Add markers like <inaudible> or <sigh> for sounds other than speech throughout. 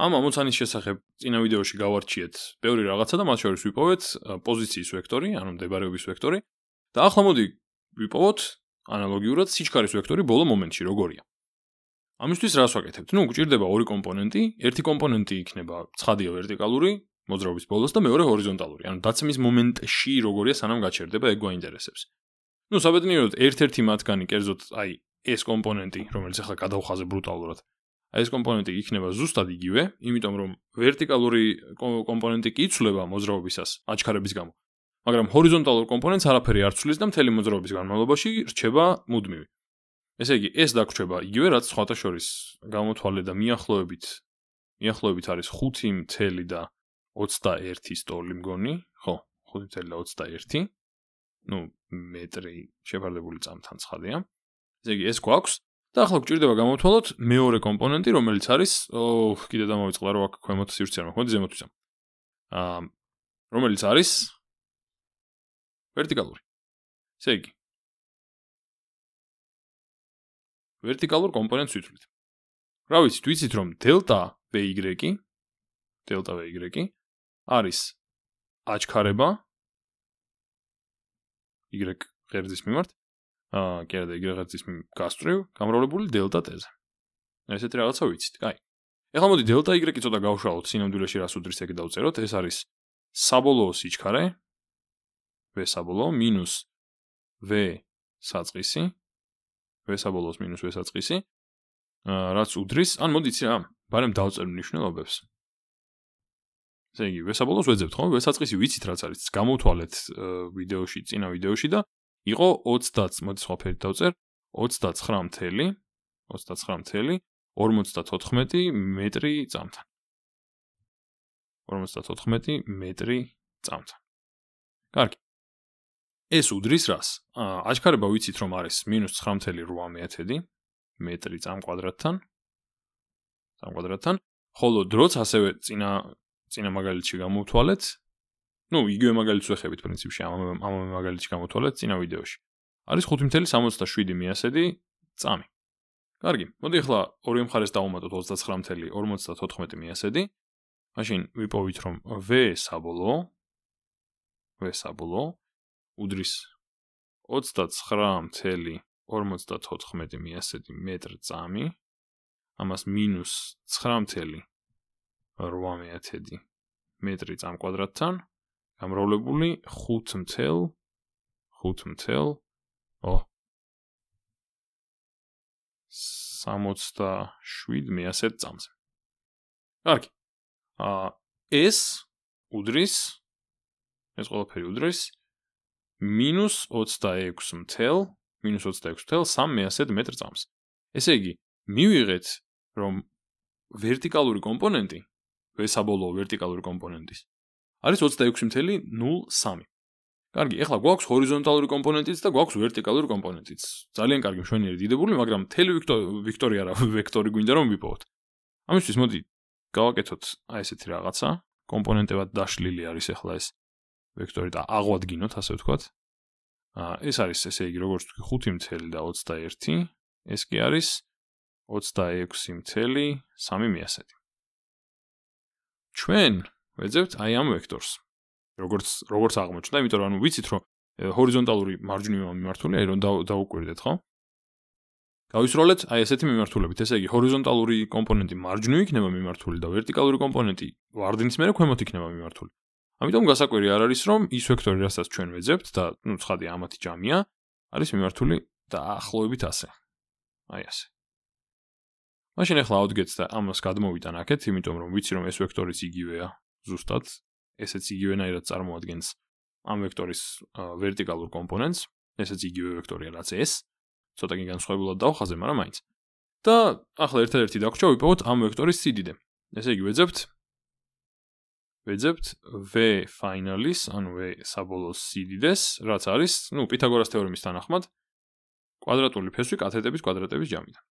ამ ამოცანის შესახებ წინა ვიდეოში გავარჩიეთ ბევრი რაღაცა და მათ შორის ვიპოვეთ პოზიციის ვექტორი, ანუ მდებარეობის ვექტორი და ახლა მოდი ვიპოვოთ ანალოგიურად სიჩქარის ვექტორი ბოლო მომენტში როგორია. ამისთვის რას ვაკეთებთ? ნუ გვჭირდება ორი კომპონენტი. ერთი კომპონენტი იქნება ცხადია ვერტიკალური მოძრაობის ბოლოს და მეორე ჰორიზონტალური, ანუ დაცემის მომენტში როგორია სანამ გაჩერდება ეგ გვაინტერესებს. ნუ საბედნიეროდ ერთ-ერთი მათგანი, კერძოდ აი ეს კომპონენტი, რომელიც ახლა გადავხაზე ბრუტალურად, აი ეს კომპონენტი იქნება ზუსტად იგივე, იმიტომ რომ ვერტიკალური კომპონენტი კი იცვლება მოძრაობისას აჩქარების გამო. მაგრამ ჰორიზონტალურ კომპონენტს არაფერი არ ცვლის და მთელი მოძრაობის განმავლობაში რჩება მუდმივი. ესე იგი, ეს დაგრჩება იგივე, რაც სხვათა შორის გამოთვალე და მიახლოებით მიახლოებით არის 5.21 ტოლი მგონი, ხო, 5.21. ნუ მეტრი შეფარდებული წამთან ცხადია. ესე იგი, ეს გვაქვს 5.21 და ახლა გვჭირდება გამოვთვალოთ მეორე კომპონენტი, რომელიც არის, ოჰ, კიდე დამავიწყდა რა, აქ ქვემოთ სივრცე არ მაქვს, ზემოთვისა. აა რომელიც არის ვერტიკალური. ესე იგი ვერტიკალურ კომპონენტს ვითვლით. რა ვიცით, ვიცით რომ დელტა ვი გრეკი დელტა ვი გრეკი არის აჩქარება y ღერძის მიმართ აა კი არა ეგრეგაცის გასწრივ გამრავლებული დელტა ტ-ზე. ესეთ რაღაცა ვიცით, კაი. ეხლა მოდი დელტა y-ი ცოტა გავშალოთ სინამდვილეში რას უდრის ეგ დავწეროთ. ეს არის საბოლოო სიჩქარე. v საბოლოო მინუს v საწყისი v საბოლოოს მინუს v საწყისი აა რაც უდრის, ან მოდი ცირა, ბარემ დავწერო ნიშნულობებს. ესე იგი, v საბოლოოს ვეძებთ ხო? v საწყისი ვიცით რაც არის. გამოვთვალეთ ვიდეოში, წინა ვიდეოში და იყო 30-ს მოდი სხვა ფერით დავწერ 39.39.54 მეტრი წამთან 54 მეტრი წამთან კარგი ეს უდრის რას აჩქარება ვიცით რომ არის -9.8 მეტრი წამ კვადრატთან წამ კვადრატთან ხოლო დროც ასევე წინა წინა მაგალითში გამოვთვალეთ ну, იგივე მაგალითს ვეხებით პრინციპში ამ ამ მაგალითს გამოთვალეთ წინა ვიდეოში. არის 5.67 მიასედი წამი. კარგი, მოდი ახლა ორი მხარეს დავუმატოთ 29.54 მიასედი. მაშინ ვიპოვით რომ V საბოლოო V საბოლოო უდრის 29.54 მიასედი მეტრ წამი. ამას მინუს 9.8 მეტრი წამ კვადრატთან გამრავლებული 5.5 ო 67 მე ასე წამს. კარგი. ა ეს უდრის ეს ყველაფერი უდრის მინუს 26. მინუს 26.3 მეასეთ მეტრ წამს. ესე იგი, მივიღეთ რომ ვერტიკალური კომპონენტი, ესაბოლოო ვერტიკალური კომპონენტის არის 26.03. კარგი, ეხლა გვაქვს ჰორიზონტალური კომპონენტიც და გვაქვს ვერტიკალური კომპონენტიც. ძალიან კარგი, მშვენიერი დიდებული, მაგრამ თელი ვექტორია რა, <laughs> ვექტორი გვინდა რომ ვიპოვოთ. ამისთვის მოდი გავაკეთოთ აი ესეთი რაღაცა. კომპონენტებად დაშლილი არის ეხლა ეს ვექტორი და აღვადგინოთ, ასე ვთქვათ. აა ეს არის ესე იგი როგორც თქვი 5.0 და 21. ეს კი არის 26.3 მეასეთი. ჩვენ ვეძებთ აი ამ ვექტორს. როგორც როგორც აღმოჩნდა, იმიტომ რომ ანუ ვიცით რომ ჰორიზონტალური მარჯვნივა მიმართული, აი რომ დაუკვირდეთ, ხო? გავისროლეთ აი ესეთი მიმართულებით, ესე იგი ჰორიზონტალური კომპონენტი მარჯვნივ იქნება მიმართული და ვერტიკალური კომპონენტი ვარდნის მერე ქვემოთ იქნება მიმართული. ამიტომ გასაკვირი არ არის რომ ის ვექტორი, რასაც ჩვენ ვეძებთ და ნუ ცხადი ამათი ჯამია, არის მიმართული დაახლოებით ასე. აი ასე. მაშინ ახლა აუდგეთ და ამას გადმოვიტანაკეთ, იმიტომ რომ ვიცი რომ ეს ვექტორიც იგივეა, ზუსტად ესეც იგივენაირად წარმოადგენს ამ ვექტორის ვერტიკალურ კომპონენტს ესეც იგივე ვექტორია რაც ეს ცოტა კი განსხვავებულად დავხაზე მაგრამ მაინც და ახლა ერთ-ერთი დაგვრჩა ვიპოვოთ ამ ვექტორის სიდიდე ესე იგი ვეძებთ ვეძებთ v finalis on v sabolos sididess რაც არის ну პითაგორას თეორემის თანახმად კვადრატული ფესვი კათეტების კვადრატების ჯამიდან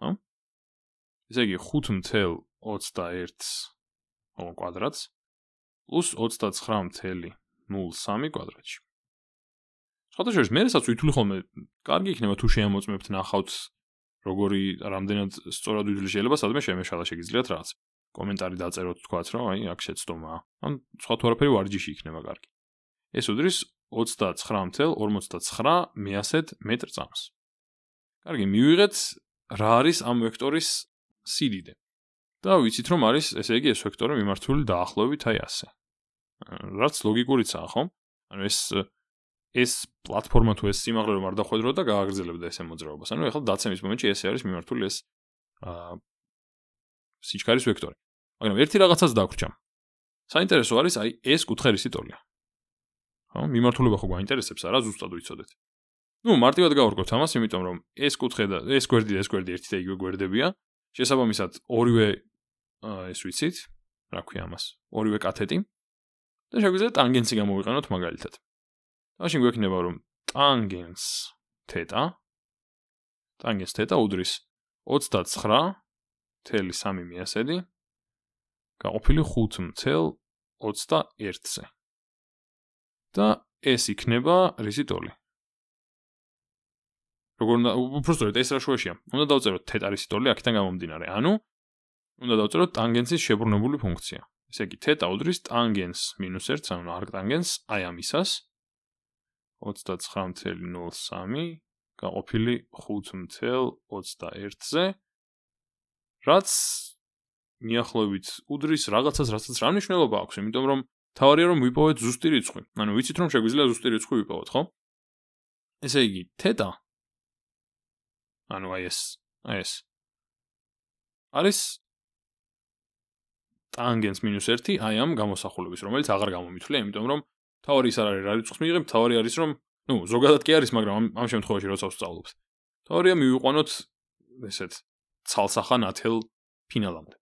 ხო ესე იგი 5.21 ანუ კვადრატს პლუს 29.03 კვადრატში. შეხოთ შეიძლება მერესაც ვითვლი ხოლმე, კარგი იქნება თუ შეამოწმებთ ნახავთ როგორი რამდენად სწორად ვიძლი შეიძლება სადმე შემეშალა შეგიძლიათ რაღაც. კომენტარი დაწეროთ თქვათ რომ აი აქ შეცდომა. ან სხვა თუ არაფერი ვარჯიში იქნება კარგი. ეს უდრის 29.59 მეასეთ მეტრ წამს. კარგი, მივიღეთ რა არის ამ ვექტორის სიდიდე. და ვიცით რომ არის ესე იგი ეს ვექტორი მიმართული დაახლოებით აი ასე. რაც ლოგიკურიცაა ხომ? ანუ ეს ეს პლატფორმა თუ ეს სიმაღლე რომ არ დახვედრო და გააგრძელებდა ესე მოძრაობას. ანუ ახლა დაცემის მომენტში ესე არის მიმართული ეს აა სიჩქარის ვექტორი. მაგრამ ერთი რაღაცას დაგვრჩამ. საინტერესო არის აი ეს კუთხერი სიტოლია. ხო, მიმართულება ხო გვაინტერესებს არა ზუსტად ვიცოდეთ. ну მარტივად გავარკვევთ ამას, იმიტომ რომ ეს კუთხე და ეს გვერდი და ეს გვერდი ერთი და იგივე გვერდებია. შესაბამისად, ორივე ეს ვიცით, რა ქვია ამას, ორივე კათეტი და შეგვიძლია ტანგენსი გამოვიყენოთ მაგალითად. მაშინ გვექნება რომ ტანგენს თეტა ტანგენს თეტა უდრის 39.3 მიასედი გაყოფილი 5.21-ზე. და ეს იქნება რისი ტოლი. როგორ უნდა უბრალოდ ეს რა შუაშია? უნდა დავწეროთ თეტა რისი ტოლი აქედან გამომდინარე. ანუ 0.3 უნდა დავწეროთ ტანგენსის შებრუნებული ფუნქცია. ესე იგი, თეტა უდრის ტანგენს მინუს 1-ს, ანუ არკტანგენს აი ამისას 39.03 გაყოფილი 5.21-ზე, რაც მიახლოებით უდრის რაღაცას, რაღაცას რა მნიშვნელობა აქვს, იმიტომ რომ თავარია რომ ვიპოვეთ ზუსტი რიცხვი. ანუ ვიცით რომ შეგვიძლია ზუსტი რიცხვი ვიპოვოთ, ხო? ესე იგი, თეტა ანუ აი ეს, აი ეს არის tangens minus 1 აი ამ გამოსახულების რომელიც აღარ გამომითვლია იმიტომ რომ თავარი ის არ არის რა რიცხვს მიიღებ თავარი არის რომ ну ზოგადად კი არის მაგრამ ამ ამ შემთხვევაში როცა ვსწავლობთ თავარია მივიყვანოთ ესეთ ცალსახან ათელ ფინალამდე